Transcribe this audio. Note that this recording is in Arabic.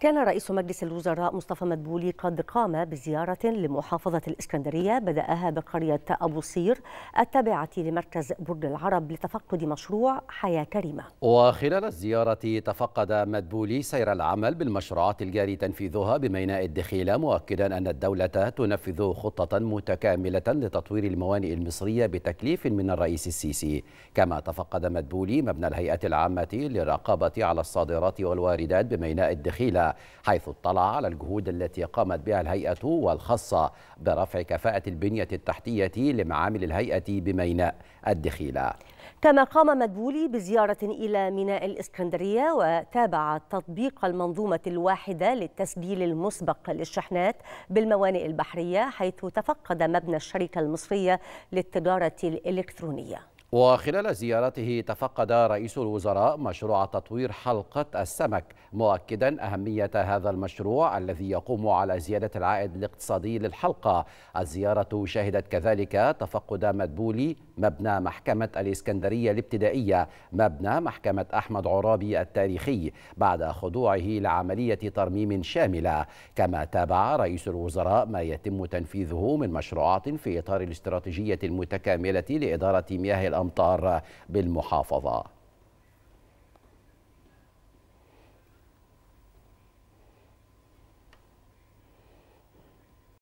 كان رئيس مجلس الوزراء مصطفى مدبولي قد قام بزيارة لمحافظة الإسكندرية بدأها بقرية أبو صير التابعة لمركز برج العرب لتفقد مشروع حياة كريمة وخلال الزيارة تفقد مدبولي سير العمل بالمشروعات الجاري تنفيذها بميناء الدخيلة مؤكدا أن الدولة تنفذ خطة متكاملة لتطوير الموانئ المصرية بتكليف من الرئيس السيسي كما تفقد مدبولي مبنى الهيئة العامة للرقابة على الصادرات والواردات بميناء الدخيلة حيث اطلع على الجهود التي قامت بها الهيئة والخاصة برفع كفاءة البنية التحتية لمعامل الهيئة بميناء الدخيلة كما قام مدبولي بزيارة إلى ميناء الإسكندرية وتابع تطبيق المنظومة الواحدة للتسجيل المسبق للشحنات بالموانئ البحرية حيث تفقد مبنى الشركة المصرية للتجارة الإلكترونية وخلال زيارته تفقد رئيس الوزراء مشروع تطوير حلقة السمك مؤكدا أهمية هذا المشروع الذي يقوم على زيادة العائد الاقتصادي للحلقة الزيارة شهدت كذلك تفقد مدبولي مبنى محكمة الإسكندرية الابتدائية مبنى محكمة أحمد عرابي التاريخي بعد خضوعه لعملية ترميم شاملة كما تابع رئيس الوزراء ما يتم تنفيذه من مشروعات في إطار الاستراتيجية المتكاملة لإدارة مياه الأرض الأمطار بالمحافظة